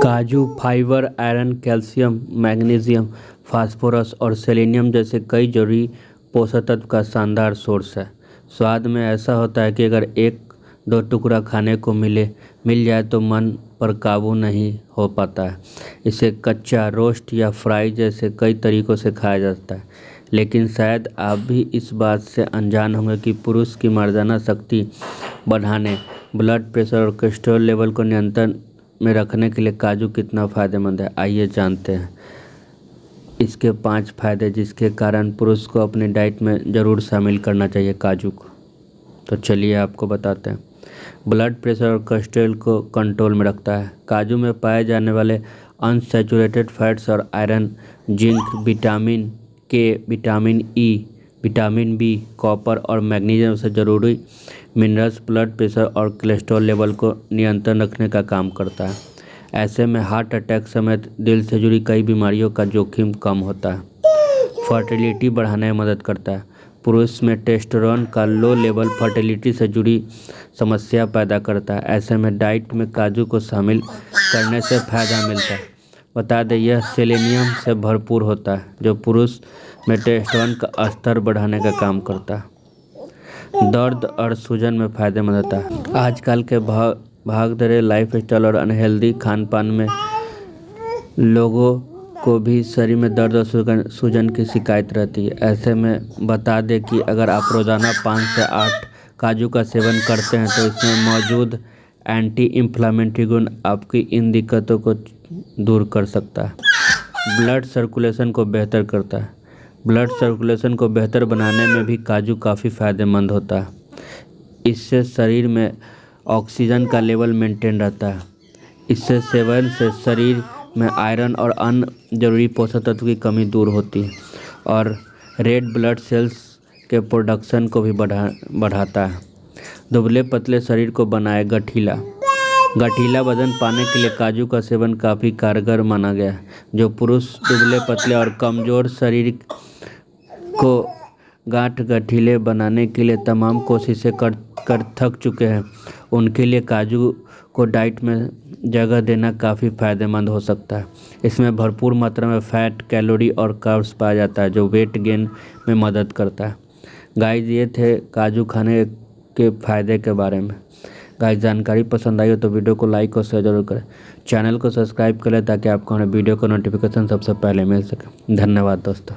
काजू fibre, iron, calcium, magnesium, phosphorus और selenium जैसे कई जरूरी पोषक तत्व का शानदार सोर्स है स्वाद में ऐसा होता है कि अगर एक दो टुकड़ा खाने को मिले मिल जाए तो मन पर काबू नहीं हो पाता है इसे कच्चा रोस्ट या फ्राई जैसे कई तरीक़ों से खाया जाता है लेकिन शायद आप भी इस बात से अनजान होंगे कि पुरुष की मर्दाना शक्ति बढ़ाने ब्लड प्रेशर और कोलेस्ट्रॉल लेवल को नियंत्रण में रखने के लिए काजू कितना फायदेमंद है आइए जानते हैं इसके पांच फायदे जिसके कारण पुरुष को अपनी डाइट में ज़रूर शामिल करना चाहिए काजू को तो चलिए आपको बताते हैं ब्लड प्रेशर और कोलेस्ट्रॉल को कंट्रोल में रखता है काजू में पाए जाने वाले अनसेचुरेटेड फैट्स और iron zinc vitamin K vitamin E vitamin B copper और मैग्नीशियम से ज़रूरी मिनरल्स ब्लड प्रेशर और कोलेस्ट्रॉल लेवल को नियंत्रण रखने का काम करता है ऐसे में हार्ट अटैक समेत दिल से जुड़ी कई बीमारियों का जोखिम कम होता है फर्टिलिटी बढ़ाने में मदद करता है पुरुष में टेस्टोरॉन का लो लेवल फर्टिलिटी से जुड़ी समस्या पैदा करता है ऐसे में डाइट में काजू को शामिल करने से फ़ायदा मिलता है बता दें यह सेलेनियम से भरपूर होता है जो पुरुष में टेस्टोन का स्तर बढ़ाने का काम करता है दर्द और सूजन में फायदेमंद होता है आजकल के भाग भागदरे लाइफ स्टाइल और अनहेल्दी खान पान में लोगों को भी शरीर में दर्द और सूजन की शिकायत रहती है ऐसे में बता दें कि अगर आप रोज़ाना पाँच से आठ काजू का सेवन करते हैं तो इसमें मौजूद एंटी इंफ्लामेंट्री गुण आपकी इन दिक्कतों को दूर कर सकता है ब्लड सर्कुलेशन को बेहतर करता है ब्लड सर्कुलेशन को बेहतर बनाने में भी काजू काफ़ी फ़ायदेमंद होता है इससे शरीर में ऑक्सीजन का लेवल मेंटेन रहता है इससे सेवन से शरीर में आयरन और अन्य जरूरी पोषक तत्व की कमी दूर होती है और रेड ब्लड सेल्स के प्रोडक्शन को भी बढ़ा बढ़ाता है दुबले पतले शरीर को बनाए गठीला गठीला वजन पाने के लिए काजू का सेवन काफी कारगर माना गया जो पुरुष दुबले पतले और कमजोर शरीर को गांठ गठीले बनाने के लिए तमाम कोशिशें कर कर थक चुके हैं उनके लिए काजू को डाइट में जगह देना काफ़ी फायदेमंद हो सकता है इसमें भरपूर मात्रा में फैट कैलोरी और कार्ब्स पाया जाता है जो वेट गेन में मदद करता है गाइस ये थे काजू खाने के फ़ायदे के बारे में गाइस जानकारी पसंद आई हो तो वीडियो को लाइक और शेयर जरूर करें चैनल को सब्सक्राइब करें ताकि आपको हमारे वीडियो का नोटिफिकेशन सबसे पहले मिल सके धन्यवाद दोस्तों